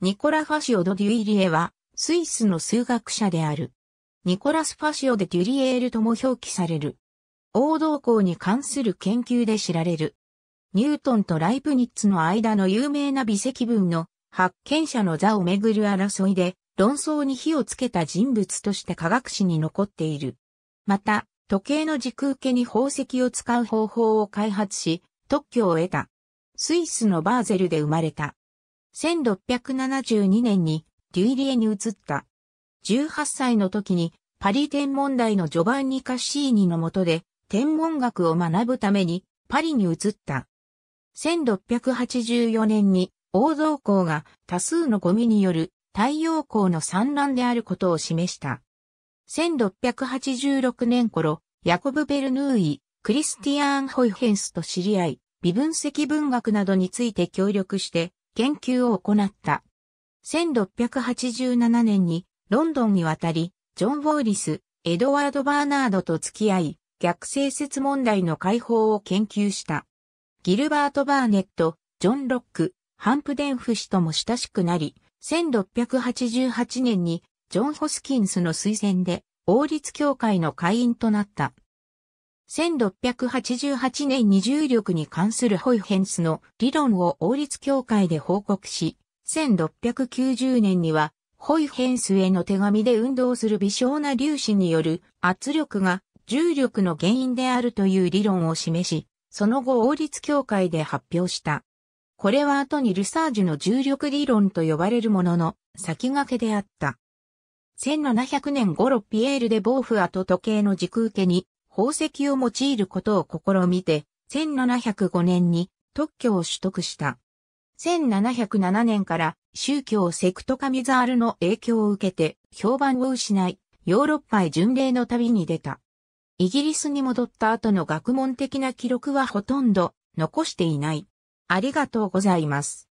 ニコラ・ファシオ・ド・デュイリエは、スイスの数学者である。ニコラス・ファシオ・デ・デュリエールとも表記される。王道校に関する研究で知られる。ニュートンとライプニッツの間の有名な微積分の発見者の座をめぐる争いで論争に火をつけた人物として科学史に残っている。また、時計の軸受けに宝石を使う方法を開発し、特許を得た。スイスのバーゼルで生まれた。1672年にデュイリエに移った。18歳の時にパリ天文台のジョバンニ・カッシーニの下で天文学を学ぶためにパリに移った。1684年に王道校が多数のゴミによる太陽光の散乱であることを示した。1686年頃、ヤコブ・ベルヌーイ、クリスティアーン・ホイヘンスと知り合い、微分析文学などについて協力して、研究を行った。1687年にロンドンに渡り、ジョン・ウォーリス、エドワード・バーナードと付き合い、逆性説問題の解放を研究した。ギルバート・バーネット、ジョン・ロック、ハンプデンフ氏とも親しくなり、1688年にジョン・ホスキンスの推薦で王立協会の会員となった。1688年に重力に関するホイヘンスの理論を王立協会で報告し、1690年にはホイヘンスへの手紙で運動する微小な粒子による圧力が重力の原因であるという理論を示し、その後王立協会で発表した。これは後にルサージュの重力理論と呼ばれるものの先駆けであった。1700年頃ピエール・でボーフアと時計の軸受けに宝石を用いることを試みて、1705年に特許を取得した。1707年から宗教セクトカミザールの影響を受けて評判を失い、ヨーロッパへ巡礼の旅に出た。イギリスに戻った後の学問的な記録はほとんど残していない。ありがとうございます。